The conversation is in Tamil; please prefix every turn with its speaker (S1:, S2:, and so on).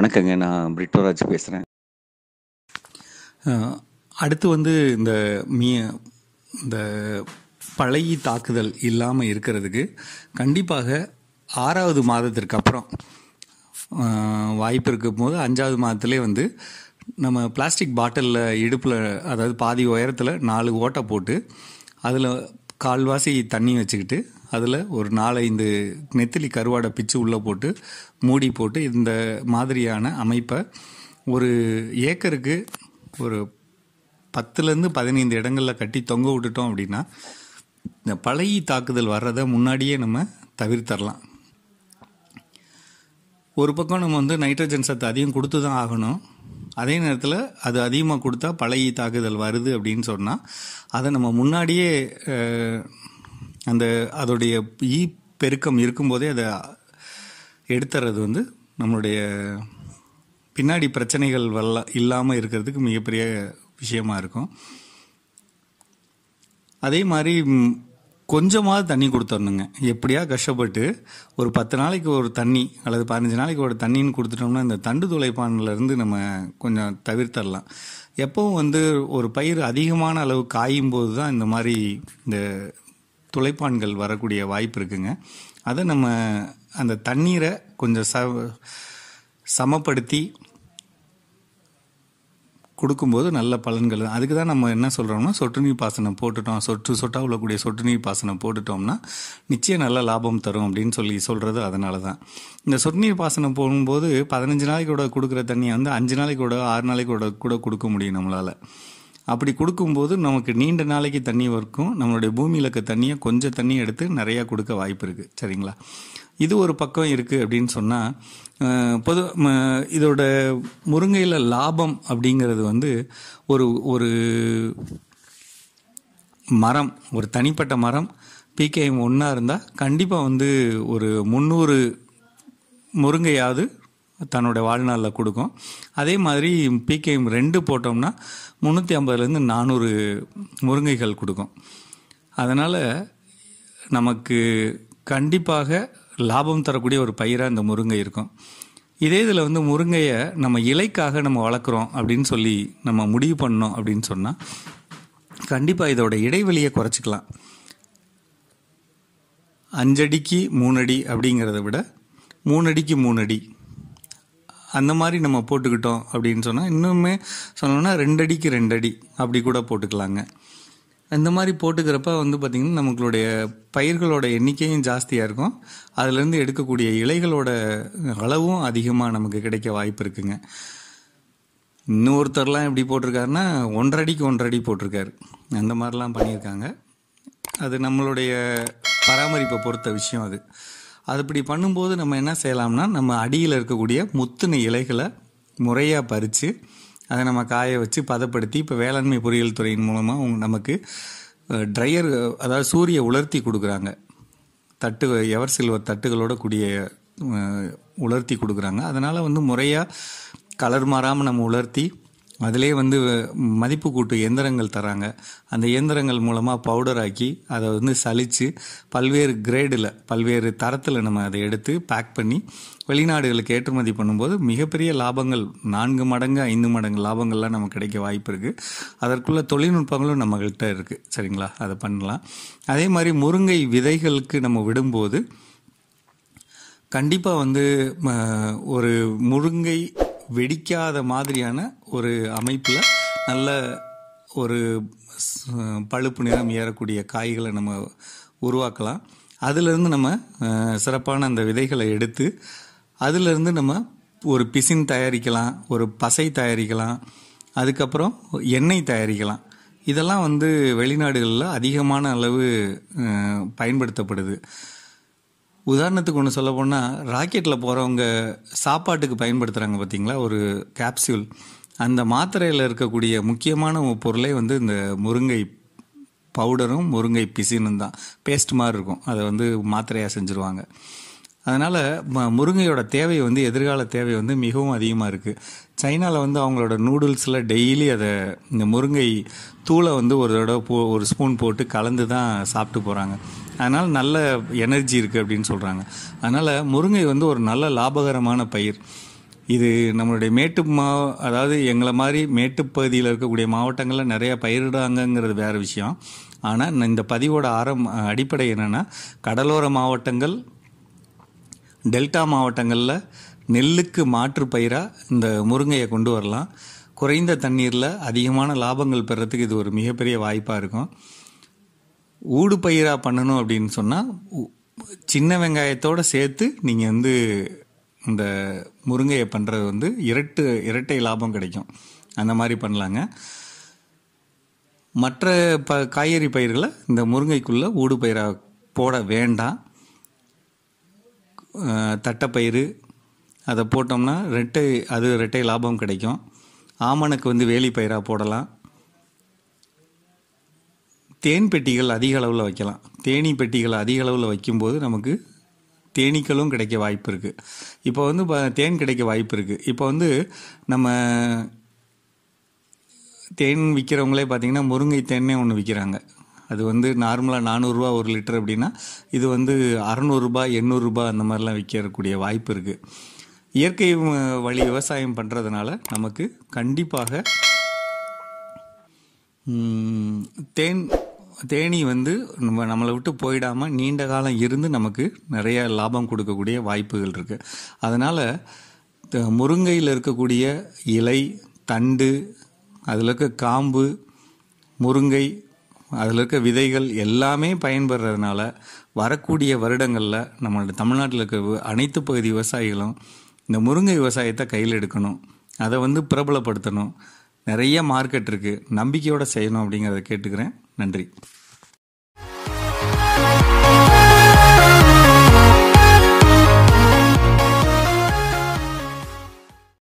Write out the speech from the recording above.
S1: வணக்கங்க நான் பிரிட்டோராஜ் பேசுகிறேன் அடுத்து வந்து இந்த மீ இந்த பழைய தாக்குதல் இல்லாமல் இருக்கிறதுக்கு கண்டிப்பாக ஆறாவது மாதத்திற்கு அப்புறம் வாய்ப்பு இருக்கும் போது அஞ்சாவது மாதத்துலேயே வந்து நம்ம பிளாஸ்டிக் பாட்டிலில் இடுப்பில் அதாவது பாதி உயரத்தில் நாலு ஓட்டை போட்டு அதில் கால்வாசி தண்ணி வச்சுக்கிட்டு அதில் ஒரு நாலஞ்சு நெத்திலி கருவாடை பிச்சு உள்ளே போட்டு மூடி போட்டு இந்த மாதிரியான அமைப்பை ஒரு ஏக்கருக்கு ஒரு பத்துலேருந்து பதினைந்து இடங்களில் கட்டி தொங்க விட்டுட்டோம் அப்படின்னா இந்த பழைய தாக்குதல் வர்றதை முன்னாடியே நம்ம தவிர்த்தரலாம் ஒரு பக்கம் நம்ம வந்து நைட்ரஜன் சத்து அதிகம் கொடுத்து தான் ஆகணும் அதே நேரத்தில் அது அதிகமாக கொடுத்தா பழைய தாக்குதல் வருது அப்படின்னு சொன்னால் அதை நம்ம முன்னாடியே அந்த அதோடைய ஈ பெருக்கம் இருக்கும்போதே அதை எடுத்துறது வந்து நம்மளுடைய பின்னாடி பிரச்சனைகள் வல்ல இல்லாமல் இருக்கிறதுக்கு மிகப்பெரிய விஷயமா இருக்கும் அதே மாதிரி கொஞ்சமாவது தண்ணி கொடுத்துடணுங்க எப்படியா கஷ்டப்பட்டு ஒரு பத்து நாளைக்கு ஒரு தண்ணி அல்லது பதினஞ்சு நாளைக்கு ஒரு தண்ணின்னு கொடுத்துட்டோம்னா இந்த தண்டு துளைப்பானிலேருந்து நம்ம கொஞ்சம் தவிர்த்தரலாம் எப்பவும் வந்து ஒரு பயிர் அதிகமான அளவு காயும் போது தான் இந்த மாதிரி இந்த துளைப்பான்கள் வரக்கூடிய வாய்ப்பு இருக்குங்க அதை நம்ம அந்த தண்ணீரை கொஞ்சம் ச சமப்படுத்தி கொடுக்கும்போது நல்ல பலன்கள் அதுக்கு தான் நம்ம என்ன சொல்கிறோம்னா சொட்டு நீர் பாசனம் போட்டுட்டோம் சொட்டு சொட்டாக உள்ளக்கூடிய சொட்டு நீர் பாசனம் போட்டுட்டோம்னா நிச்சயம் நல்ல லாபம் தரும் அப்படின்னு சொல்லி சொல்கிறது அதனால தான் இந்த சொட்டு நீர் பாசனம் போகும்போது பதினஞ்சு நாளைக்கு கூட கொடுக்குற தண்ணியை வந்து அஞ்சு நாளைக்கு கூட ஆறு நாளைக்கு கூட கூட கொடுக்க முடியும் நம்மளால் அப்படி கொடுக்கும்போது நமக்கு நீண்ட நாளைக்கு தண்ணி வரைக்கும் நம்மளுடைய பூமியில் இருக்க தண்ணியை கொஞ்சம் தண்ணி எடுத்து நிறையா கொடுக்க வாய்ப்பு இருக்குது சரிங்களா இது ஒரு பக்கம் இருக்குது அப்படின்னு சொன்னால் பொது இதோட முருங்கையில் லாபம் அப்படிங்கிறது வந்து ஒரு ஒரு மரம் ஒரு தனிப்பட்ட மரம் பிகேஎம் ஒன்றா இருந்தால் கண்டிப்பாக வந்து ஒரு முந்நூறு முருங்கையாவது தன்னுடைய வாழ்நாளில் கொடுக்கும் அதே மாதிரி பிகேஎம் ரெண்டு போட்டோம்னா முந்நூற்றி ஐம்பதுலேருந்து நானூறு முருங்கைகள் கொடுக்கும் அதனால் நமக்கு கண்டிப்பாக லாபம் தரக்கூடிய ஒரு பயிராக இந்த முருங்கை இருக்கும் இதே இதில் வந்து முருங்கையை நம்ம இலைக்காக நம்ம வளர்க்குறோம் அப்படின்னு சொல்லி நம்ம முடிவு பண்ணோம் அப்படின்னு சொன்னால் கண்டிப்பாக இதோட இடைவெளியை குறைச்சிக்கலாம் அஞ்சடிக்கு மூணடி அப்படிங்கிறத விட மூணடிக்கு மூணடி அந்த மாதிரி நம்ம போட்டுக்கிட்டோம் அப்படின்னு சொன்னால் இன்னுமே சொல்லணும்னா ரெண்டடிக்கு ரெண்டடி அப்படி கூட போட்டுக்கலாங்க இந்த மாதிரி போட்டுக்கிறப்ப வந்து பார்த்திங்கன்னா நம்மளுடைய பயிர்களோட எண்ணிக்கையும் ஜாஸ்தியாக இருக்கும் அதுலேருந்து எடுக்கக்கூடிய இலைகளோட அளவும் அதிகமாக நமக்கு கிடைக்க வாய்ப்பு இருக்குங்க இன்னொருத்தர்லாம் எப்படி போட்டிருக்காருன்னா ஒன்றடிக்கு ஒன்றடி போட்டிருக்காரு அந்த மாதிரிலாம் பண்ணியிருக்காங்க அது நம்மளுடைய பராமரிப்பை பொறுத்த விஷயம் அது அது இப்படி பண்ணும்போது நம்ம என்ன செய்யலாம்னா நம்ம அடியில் இருக்கக்கூடிய முத்துன இலைகளை முறையாக பறித்து அதை நம்ம காய வச்சு பதப்படுத்தி இப்போ வேளாண்மை பொறியியல் துறையின் மூலமாக நமக்கு ட்ரையர் அதாவது சூரிய உலர்த்தி கொடுக்குறாங்க தட்டு எவர் சில்வர் தட்டுகளோட கூடிய உலர்த்தி கொடுக்குறாங்க அதனால் வந்து முறையாக கலர் மாறாமல் நம்ம உலர்த்தி அதிலே வந்து மதிப்பு கூட்டு இயந்திரங்கள் தராங்க அந்த இயந்திரங்கள் மூலமாக பவுடர் ஆக்கி அதை வந்து சலித்து பல்வேறு கிரேடில் பல்வேறு தரத்தில் நம்ம அதை எடுத்து பேக் பண்ணி வெளிநாடுகளுக்கு ஏற்றுமதி பண்ணும்போது மிகப்பெரிய லாபங்கள் நான்கு மடங்கு ஐந்து மடங்கு லாபங்கள்லாம் நமக்கு கிடைக்க வாய்ப்பு இருக்குது அதற்குள்ள தொழில்நுட்பங்களும் நம்மகிட்ட இருக்குது சரிங்களா அதை பண்ணலாம் அதே மாதிரி முருங்கை விதைகளுக்கு நம்ம விடும்போது கண்டிப்பாக வந்து ஒரு முருங்கை வெடிக்காத மாதிரியான ஒரு அமைப்பில் நல்ல ஒரு பழுப்பு நிறம் ஏறக்கூடிய காய்களை நம்ம உருவாக்கலாம் அதிலிருந்து நம்ம சிறப்பான அந்த விதைகளை எடுத்து அதிலிருந்து நம்ம ஒரு பிசின் தயாரிக்கலாம் ஒரு பசை தயாரிக்கலாம் அதுக்கப்புறம் எண்ணெய் தயாரிக்கலாம் இதெல்லாம் வந்து வெளிநாடுகளில் அதிகமான அளவு பயன்படுத்தப்படுது உதாரணத்துக்கு ஒன்று சொல்ல போனால் ராக்கெட்டில் போகிறவங்க சாப்பாட்டுக்கு பயன்படுத்துகிறாங்க பார்த்திங்களா ஒரு கேப்சியூல் அந்த மாத்திரையில் இருக்கக்கூடிய முக்கியமான பொருளே வந்து இந்த முருங்கை பவுடரும் முருங்கை பிசினும் தான் பேஸ்ட் மாதிரி இருக்கும் அதை வந்து மாத்திரையாக செஞ்சுருவாங்க அதனால் ம முருங்கையோட தேவை வந்து எதிர்கால தேவை வந்து மிகவும் அதிகமாக இருக்குது சைனாவில் வந்து அவங்களோட நூடுல்ஸில் டெய்லி அதை இந்த முருங்கை தூளை வந்து ஒரு தடவை போ ஒரு ஸ்பூன் போட்டு கலந்து தான் சாப்பிட்டு போகிறாங்க அதனால் நல்ல எனர்ஜி இருக்குது அப்படின்னு சொல்கிறாங்க அதனால் முருங்கை வந்து ஒரு நல்ல லாபகரமான பயிர் இது நம்மளுடைய மேட்டு மா அதாவது எங்களை மாதிரி மேட்டுப்பகுதியில் இருக்கக்கூடிய மாவட்டங்களில் நிறைய பயிரிடுறாங்கங்கிறது வேறு விஷயம் ஆனால் இந்த பதிவோட ஆரம் அடிப்படை என்னென்னா கடலோர மாவட்டங்கள் டெல்டா மாவட்டங்களில் நெல்லுக்கு மாற்று பயிராக இந்த முருங்கையை கொண்டு வரலாம் குறைந்த தண்ணீரில் அதிகமான லாபங்கள் பெறத்துக்கு இது ஒரு மிகப்பெரிய வாய்ப்பாக இருக்கும் ஊடு பயிராக பண்ணணும் அப்படின்னு சொன்னால் சின்ன வெங்காயத்தோடு சேர்த்து நீங்கள் வந்து இந்த முருங்கையை பண்ணுறது வந்து இரட்டு இரட்டை லாபம் கிடைக்கும் அந்த மாதிரி பண்ணலாங்க மற்ற ப காய்கறி பயிர்களை இந்த முருங்கைக்குள்ளே ஊடு பயிராக போட வேண்டாம் தட்டைப்பயிறு அதை போட்டோம்னா ரெட்டை அது ரெட்டை லாபம் கிடைக்கும் ஆமணக்கு வந்து வேலி பயிராக போடலாம் தேன் பெட்டிகள் அதிக அளவில் வைக்கலாம் தேனி பெட்டிகள் அதிக அளவில் வைக்கும்போது நமக்கு தேனீக்களும் கிடைக்க வாய்ப்பு இருக்குது இப்போ வந்து தேன் கிடைக்க வாய்ப்பு இருக்குது இப்போ வந்து நம்ம தேன் விற்கிறவங்களே பார்த்திங்கன்னா முருங்கை தேனே ஒன்று விற்கிறாங்க அது வந்து நார்மலாக நானூறுரூவா ஒரு லிட்டர் அப்படின்னா இது வந்து அறநூறுரூபா எண்ணூறுரூபா அந்த மாதிரிலாம் விற்கக்கூடிய வாய்ப்பு இருக்குது இயற்கை வழி விவசாயம் பண்ணுறதுனால நமக்கு கண்டிப்பாக தேன் தேனி வந்து நம்ம நம்மளை விட்டு போயிடாமல் நீண்ட காலம் இருந்து நமக்கு நிறைய லாபம் கொடுக்கக்கூடிய வாய்ப்புகள் இருக்குது அதனால் முருங்கையில் இருக்கக்கூடிய இலை தண்டு அதில் இருக்க காம்பு முருங்கை அதில் இருக்க விதைகள் எல்லாமே பயன்படுறதுனால வரக்கூடிய வருடங்களில் நம்மளோட தமிழ்நாட்டில் இருக்க அனைத்து பகுதி விவசாயிகளும் இந்த முருங்கை விவசாயத்தை கையில் எடுக்கணும் அதை வந்து பிரபலப்படுத்தணும் நிறைய மார்க்கெட் இருக்குது நம்பிக்கையோடு செய்யணும் அப்படிங்கிறத கேட்டுக்கிறேன் நன்றி